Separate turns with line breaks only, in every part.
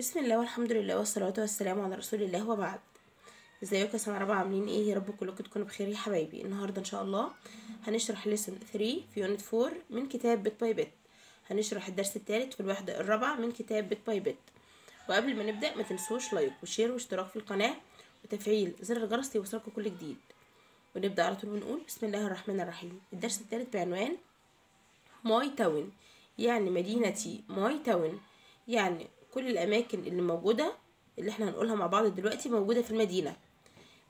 بسم الله والحمد لله والصلاة والسلام على رسول الله وبعد ازيكم يا سنة رابعة عاملين ايه يا رب كلكم تكونوا بخير يا حبايبي النهاردة ان شاء الله هنشرح لسن 3 في يونت 4 من كتاب بيت باي بيت هنشرح الدرس الثالث في الوحدة الرابعة من كتاب بيت باي بيت وقبل ما نبدأ ما تنسوش لايك وشير واشتراك في القناة وتفعيل زر الجرس ليوصلكم كل جديد ونبدأ على طول ونقول بسم الله الرحمن الرحيم الدرس الثالث بعنوان ماي تاون يعني مدينتي ماي تاون يعني كل الاماكن اللي موجوده اللي احنا هنقولها مع بعض دلوقتي موجوده في المدينه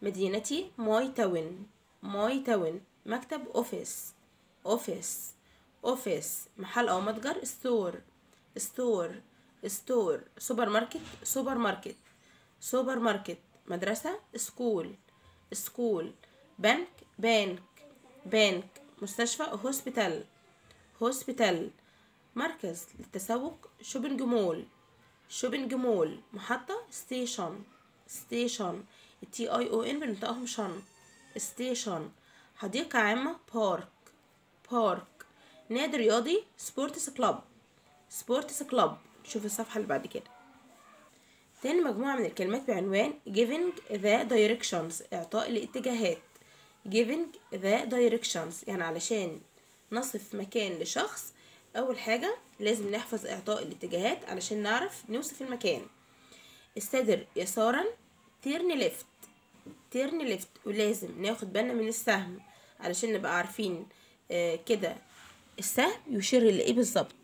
مدينتي ماي تاون ماي تاون مكتب اوفيس اوفيس اوفيس محل او متجر ستور ستور ستور سوبر ماركت سوبر ماركت سوبر ماركت مدرسة سكول سكول بنك بنك بنك مستشفى هوسبيتال هوسبيتال مركز للتسوق شوبينج مول شوبينج مول محطة ستيشن ستيشن تي اي او ان بنطقهم شن ستيشن حديقة عامة بارك بارك نادي رياضي سبورتس كلاب سبورتس كلاب شوف الصفحة اللي بعد كده تاني مجموعة من الكلمات بعنوان giving the directions إعطاء الاتجاهات giving the directions يعني علشان نصف مكان لشخص اول حاجه لازم نحفظ اعطاء الاتجاهات علشان نعرف نوصف المكان استدر يسارا تيرن ليفت تيرن ليفت ولازم ناخد بالنا من السهم علشان نبقى عارفين آه كده السهم يشير لايه بالظبط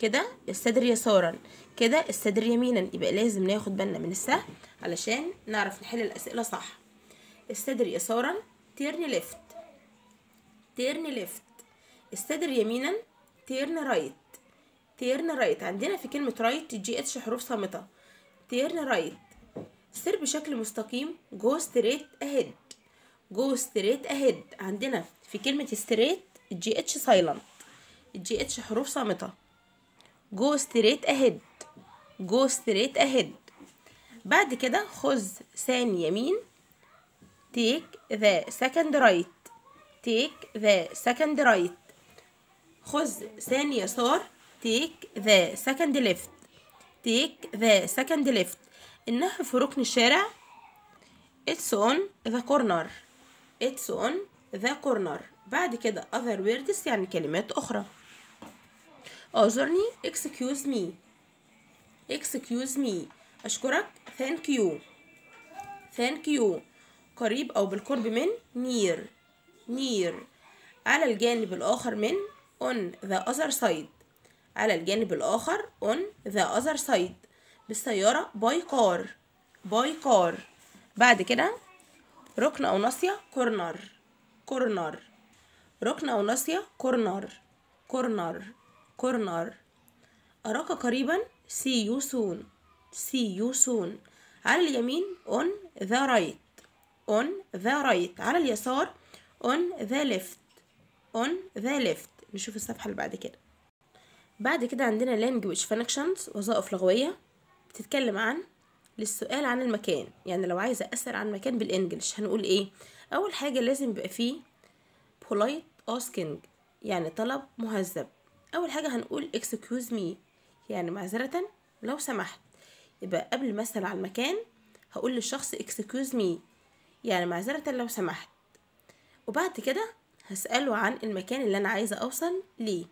كده الصدر يسارا كده الصدر يمينا يبقى لازم ناخد بالنا من السهم علشان نعرف نحل الاسئله صح الصدر يسارا تيرن ليفت تيرن ليفت الصدر يمينا تيرن رايت تيرن رايت عندنا في كلمة رايت جي اتش حروف صامتة تيرن رايت سير بشكل مستقيم جو ستريت اهيد جو ستريت اهيد عندنا في كلمة ستريت جي اتش سايلنت جي اتش حروف صامتة جو ستريت اهيد جو ستريت اهيد بعد كده خذ ثاني يمين take the second right take the second right خذ ثاني يسار take the second ليفت تيك ذا سكند ليفت إنها في ركن الشارع it's on the corner it's on the corner بعد كده other words يعني كلمات أخرى أعذرني excuse me excuse me أشكرك thank you thank you قريب أو بالقرب من near near على الجانب الآخر من on the other side على الجانب الآخر on the other side بالسيارة by car by car بعد كده ركن أو ناصية corner corner ركن أو ناصية corner corner corner أراك قريبا see you soon see you soon على اليمين on the right on the right على اليسار on the left on the left نشوف الصفحة اللي بعد كده بعد كده عندنا language functions وظائف لغوية بتتكلم عن للسؤال عن المكان يعني لو عايزة أسأل عن مكان بالإنجلش هنقول إيه أول حاجة لازم يبقى فيه polite asking يعني طلب مهذب أول حاجة هنقول excuse me يعني معذرة لو سمحت يبقى قبل ما أسأل على المكان هقول للشخص excuse me يعني معذرة لو سمحت وبعد كده هسأله عن المكان اللي أنا عايزة أوصل ليه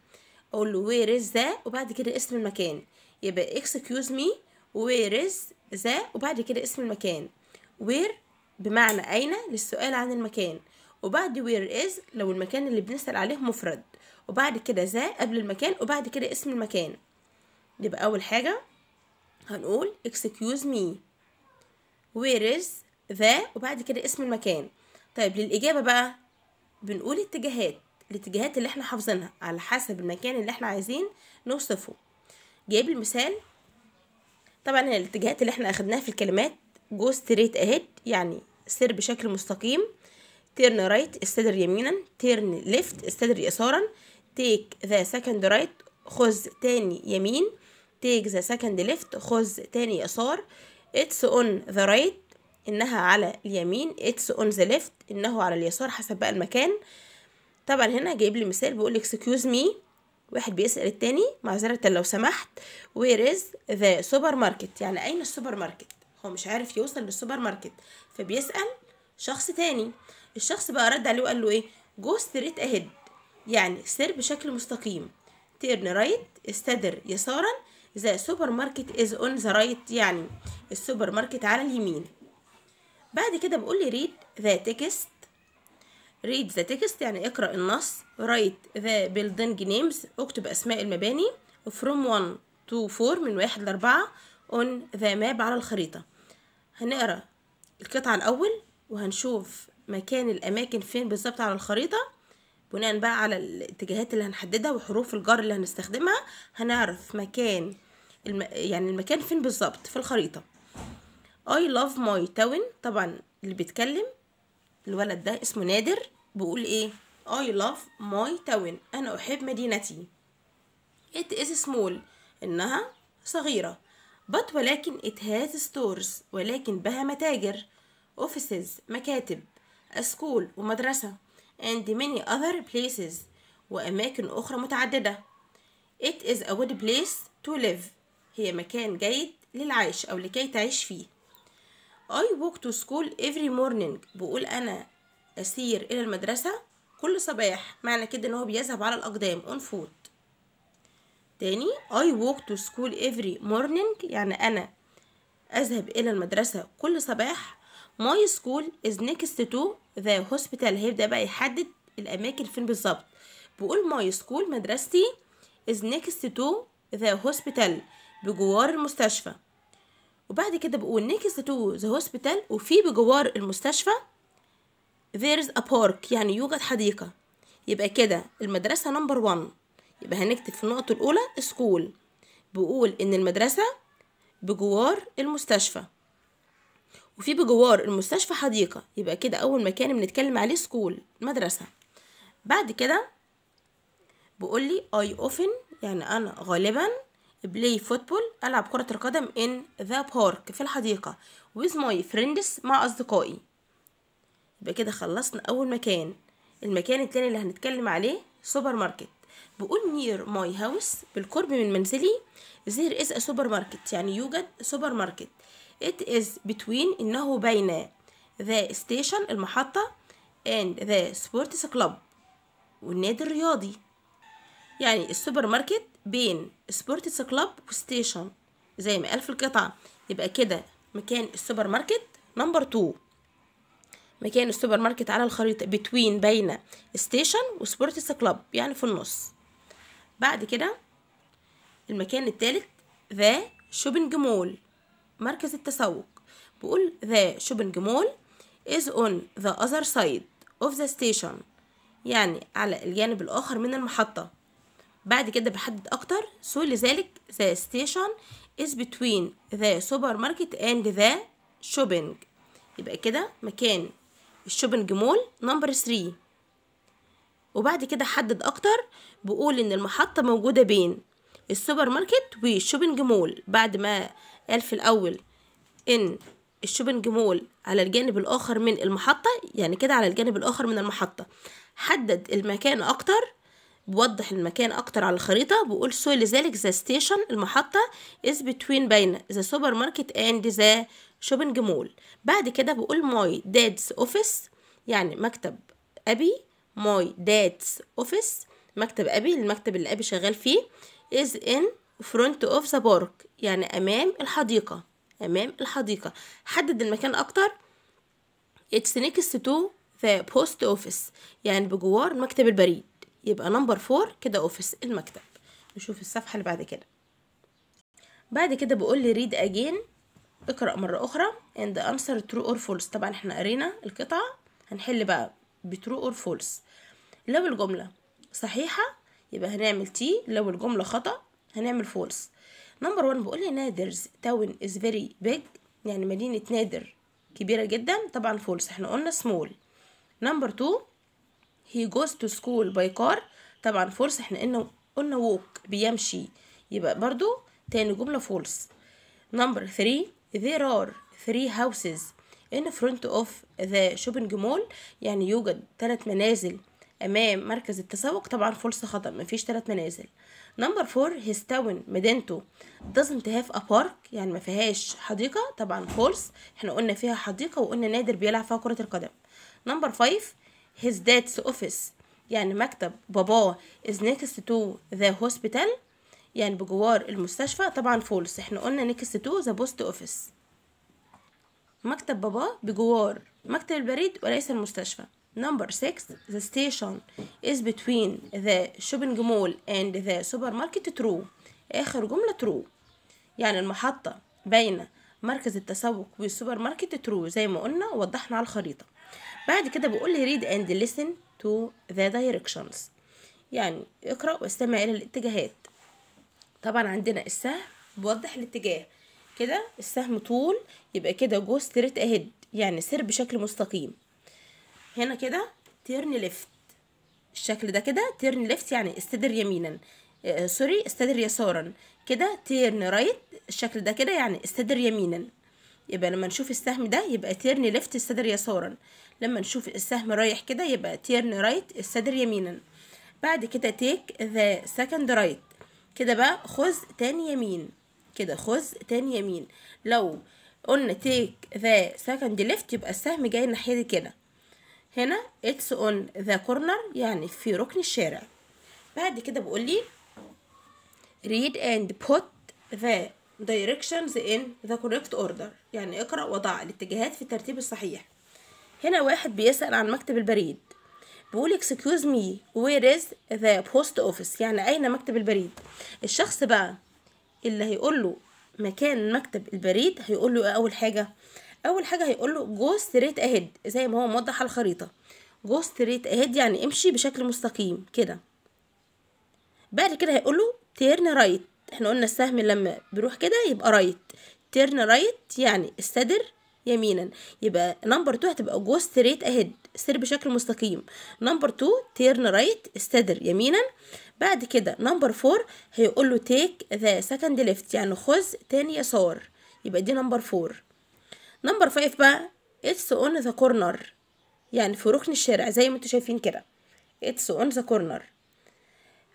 أقول له where is that وبعد كده اسم المكان يبقى excuse me where is that وبعد كده اسم المكان where بمعنى أين للسؤال عن المكان وبعد where is لو المكان اللي بنسأل عليه مفرد وبعد كده ذا قبل المكان وبعد كده اسم المكان يبقى أول حاجة هنقول excuse me where is the وبعد كده اسم المكان طيب للإجابة بقى بنقول اتجاهات الاتجاهات اللي احنا حافظينها على حسب المكان اللي احنا عايزين نوصفه جايب المثال طبعا الاتجاهات اللي احنا اخدناها في الكلمات جو ستريت اهيد يعني سير بشكل مستقيم تيرن رايت استدر يمينا تيرن ليفت استدر يسارا تيك ذا سكند رايت خذ تاني يمين تيك ذا سكند ليفت خذ تاني يسار اتس اون ذا رايت انها على اليمين اتس اون ذا ليفت انه على اليسار حسب بقى المكان طبعا هنا جايب لي مثال بيقول اكسكيوز مي واحد بيسال التاني معذره لو سمحت وير از ذا سوبر ماركت يعني اين السوبر ماركت هو مش عارف يوصل للسوبر ماركت فبيسال شخص تاني الشخص بقى رد عليه وقال له ايه جو ستريت اهيد يعني سير بشكل مستقيم تيرن رايت استدر يسارا ذا سوبر ماركت از اون ذا رايت يعني السوبر ماركت على اليمين بعد كده بقول لي read the text read the text يعني اقرأ النص write the building names اكتب أسماء المباني from 1 to 4 من واحد لأربعة on the map على الخريطة هنقرأ القطعة الأول وهنشوف مكان الأماكن فين بالظبط على الخريطة بناء بقى على الاتجاهات اللي هنحددها وحروف الجر اللي هنستخدمها هنعرف مكان الم... يعني المكان فين بالظبط في الخريطة I love my town طبعا اللي بيتكلم الولد ده اسمه نادر بيقول ايه I love my town انا احب مدينتي it is small انها صغيرة but ولكن it has stores ولكن بها متاجر offices مكاتب a school ومدرسة and many other places وأماكن أخرى متعددة it is a good place to live هي مكان جيد للعيش أو لكي تعيش فيه I walk to school every morning بقول أنا أسير إلى المدرسة كل صباح معنى كده إن هو بيذهب على الأقدام on foot تاني I walk to school every morning يعني أنا أذهب إلى المدرسة كل صباح My school is next to the hospital هيبدأ بقى يحدد الأماكن فين بالظبط بقول my school مدرستي is next to the hospital بجوار المستشفى وبعد كده بقول next to the hospital وفي بجوار المستشفى there's a park يعني يوجد حديقة يبقى كده المدرسة نمبر 1 يبقى هنكتب في النقطة الأولى سكول بقول إن المدرسة بجوار المستشفى وفي بجوار المستشفى حديقة يبقى كده أول مكان بنتكلم عليه سكول مدرسة بعد كده بقول لي I often يعني أنا غالبا بلاي فوتبول ألعب كرة القدم in the park في الحديقة with my friends مع أصدقائي يبقى كده خلصنا أول مكان المكان التاني اللي هنتكلم عليه سوبر ماركت بقول near my house بالقرب من منزلي there is a supermarket يعني يوجد سوبر ماركت it is between إنه بين the station المحطة and the sports club والنادي الرياضي يعني السوبر ماركت بين سبورتس كلاب وستيشن زي ما قال في القطعة يبقى كده مكان السوبر ماركت نمبر تو مكان السوبر ماركت على الخريطة بتوين بين ستيشن وسبورتس كلاب يعني في النص بعد كده المكان التالت ذا شوبينج مول مركز التسوق بقول ذا شوبينج مول is on the other side of the station يعني على الجانب الآخر من المحطة بعد كده بحدد اكتر so لذلك the station is between the supermarket and the shopping يبقى كده مكان الشوبنج مول نمبر 3 وبعد كده حدد اكتر بقول ان المحطه موجوده بين السوبر ماركت والشوبنج مول بعد ما قال في الاول ان الشوبنج مول على الجانب الاخر من المحطه يعني كده على الجانب الاخر من المحطه حدد المكان اكتر بوضح المكان اكتر على الخريطه بقول سو لذلك ذا ستيشن المحطه از بتوين بين ذا سوبر ماركت اند ذا شوبنج مول بعد كده بقول ماي دادز اوفيس يعني مكتب ابي ماي دادز اوفيس مكتب ابي المكتب اللي ابي شغال فيه از ان فرونت اوف ذا بارك يعني امام الحديقه امام الحديقه حدد المكان اكتر اتس نيكست تو ذا بوست اوفيس يعني بجوار مكتب البريد يبقى نمبر فور كده اوفيس المكتب نشوف الصفحة اللي بعد كده بعد كده بقول لي ريد اجين اقرأ مرة أخرى and answer true or false طبعا احنا قرينا القطعة هنحل بقى بtrue or false لو الجملة صحيحة يبقى هنعمل تي لو الجملة خطأ هنعمل فولس نمبر 1 بقول لي نادرز تاون از فيري بيج يعني مدينة نادر كبيرة جدا طبعا فولس احنا قلنا سمول نمبر 2 he goes to school by car طبعا فولس احنا قلنا قلنا بيمشي يبقى برضو تاني جملة فولس نمبر 3 there are three houses in front of the shopping mall يعني يوجد تلات منازل امام مركز التسوق طبعا فولس خطا مفيش تلات منازل نمبر فور هيز تاون مدينته doesn't have a park يعني ما فيهاش حديقه طبعا فولس احنا قلنا فيها حديقه وقلنا نادر بيلعب فيها كره القدم نمبر فايف his dad's office يعني مكتب باباه is next to the hospital يعني بجوار المستشفى طبعا فولس احنا قلنا next to the post office مكتب باباه بجوار مكتب البريد وليس المستشفى Number six The station is between the shopping mall and the supermarket true آخر جملة true يعني المحطة بين مركز التسوق والسوبر ماركت true زي ما قلنا وضحنا على الخريطة بعد كده بيقول لي read and listen to the directions يعني اقرأ واستمع إلى الاتجاهات طبعا عندنا السهم بوضح الاتجاه كده السهم طول يبقى كده جو ستريت اهيد يعني سير بشكل مستقيم هنا كده تيرن ليفت الشكل ده كده تيرن ليفت يعني استدر يمينا سوري آه، استدر يسارا كده تيرن رايت الشكل ده كده يعني استدر يمينا يبقى لما نشوف السهم ده يبقى تيرن ليفت الصدر يسارا لما نشوف السهم رايح كده يبقى تيرن رايت الصدر يمينا بعد كده تيك ذا سكند رايت كده بقى خذ تاني يمين كده خذ تاني يمين لو قلنا تيك ذا سكند ليفت يبقى السهم جاي الناحيه دي كده هنا اتس اون ذا كورنر يعني في ركن الشارع بعد كده بقول لي read and put directions in the correct order يعني اقرأ وضع الاتجاهات في الترتيب الصحيح هنا واحد بيسأل عن مكتب البريد بيقول excuse me where is the post office يعني أين مكتب البريد الشخص بقى اللي هيقول له مكان مكتب البريد هيقول له إيه أول حاجة أول حاجة هيقول له go straight ahead زي ما هو موضح على الخريطة go straight ahead يعني امشي بشكل مستقيم كده بعد كده هيقول له turn right احنا قلنا السهم لما بيروح كده يبقى رايت تيرن رايت يعني الصدر يمينا يبقى نمبر 2 هتبقى جو ستريت اهيد سير بشكل مستقيم نمبر 2 تيرن رايت الصدر يمينا بعد كده نمبر 4 هيقول له تيك ذا سكند ليفت يعني خذ تاني يسار يبقى دي نمبر 4 نمبر 5 بقى اتس اون ذا كورنر يعني في ركن الشارع زي ما انتم شايفين كده اتس اون ذا كورنر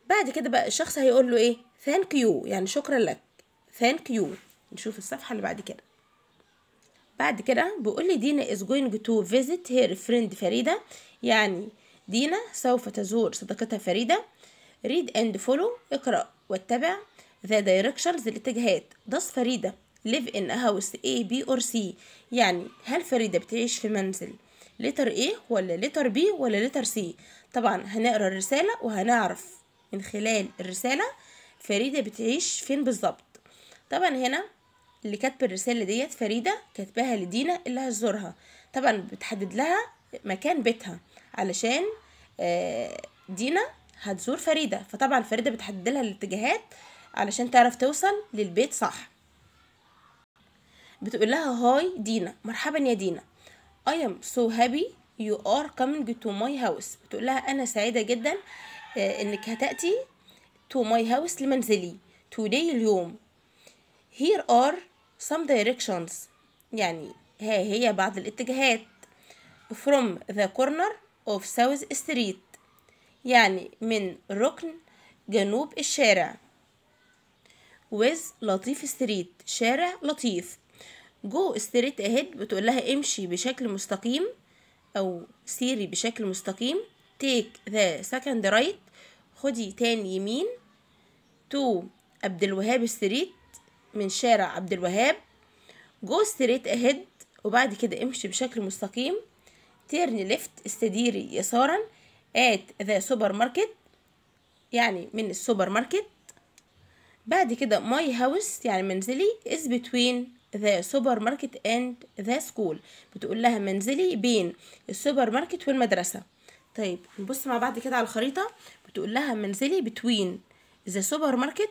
بعد كده بقى الشخص هيقول له ايه ثانك يو يعني شكرا لك ثانك يو نشوف الصفحة اللي بعد كده بعد كده بيقول لي دينا is going to visit her friend فريدة يعني دينا سوف تزور صديقتها فريدة read and follow اقرأ واتبع the directions الاتجاهات does فريدة live in a house A B or C يعني هل فريدة بتعيش في منزل letter A ولا letter B ولا letter C طبعا هنقرأ الرسالة وهنعرف من خلال الرسالة فريدة بتعيش فين بالظبط طبعا هنا اللي كاتب الرسالة ديت فريدة كاتباها لدينا اللي هتزورها طبعا بتحدد لها مكان بيتها علشان آه، دينا هتزور فريدة فطبعا فريدة بتحدد لها الاتجاهات علشان تعرف توصل للبيت صح بتقول لها هاي دينا مرحبا يا دينا I am so happy you are coming to my house بتقول لها أنا سعيدة جدا آه، إنك هتأتي to my house المنزلي today اليوم here are some directions يعني ها هي بعض الاتجاهات from the corner of south street يعني من ركن جنوب الشارع with لطيف street شارع لطيف go straight ahead بتقول لها امشي بشكل مستقيم او سيري بشكل مستقيم take the second right خدي تاني يمين تو عبد الوهاب ستريت من شارع عبد الوهاب جو ستريت اهيد وبعد كده امشي بشكل مستقيم تيرن ليفت استديري يسارا ات ذا سوبر ماركت يعني من السوبر ماركت بعد كده ماي هاوس يعني منزلي بتوين ذا سوبر ماركت اند ذا سكول بتقول لها منزلي بين السوبر ماركت والمدرسة طيب نبص مع بعض كده على الخريطة بتقول لها منزلي بتوين the supermarket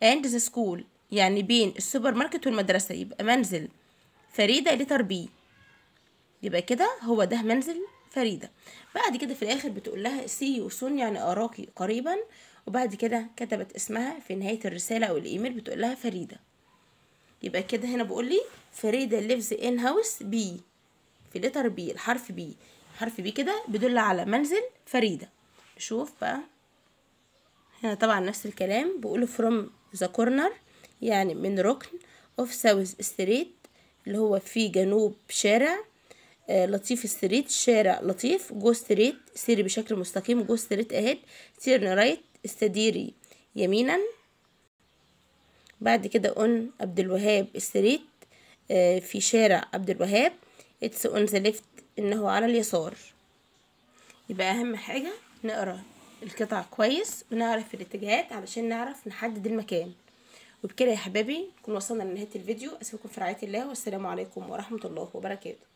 and the school يعني بين السوبر ماركت والمدرسة يبقى منزل فريدة لتر بي يبقى كده هو ده منزل فريدة بعد كده في الآخر بتقول لها سي وسون يعني أراكي قريبا وبعد كده كتبت اسمها في نهاية الرسالة أو الإيميل بتقول لها فريدة يبقى كده هنا بقول لي فريدة ليفز إن هاوس بي في لتر بي الحرف بي حرف بي كده بيدل على منزل فريدة نشوف بقى هنا طبعا نفس الكلام بيقولوا from the corner يعني من ركن of south street اللي هو في جنوب شارع آه، لطيف ستريت شارع لطيف جو ستريت سيري بشكل مستقيم جو ستريت اهيد تيرن رايت استديري يمينا بعد كده اون عبد الوهاب ستريت آه، في شارع عبد الوهاب اتس اون ذا ليفت انه على اليسار يبقى اهم حاجه نقرا القطع كويس ونعرف الاتجاهات علشان نعرف نحدد المكان وبكده يا حبايبي نكون وصلنا لنهايه الفيديو اسيبكم في رعايه الله والسلام عليكم ورحمه الله وبركاته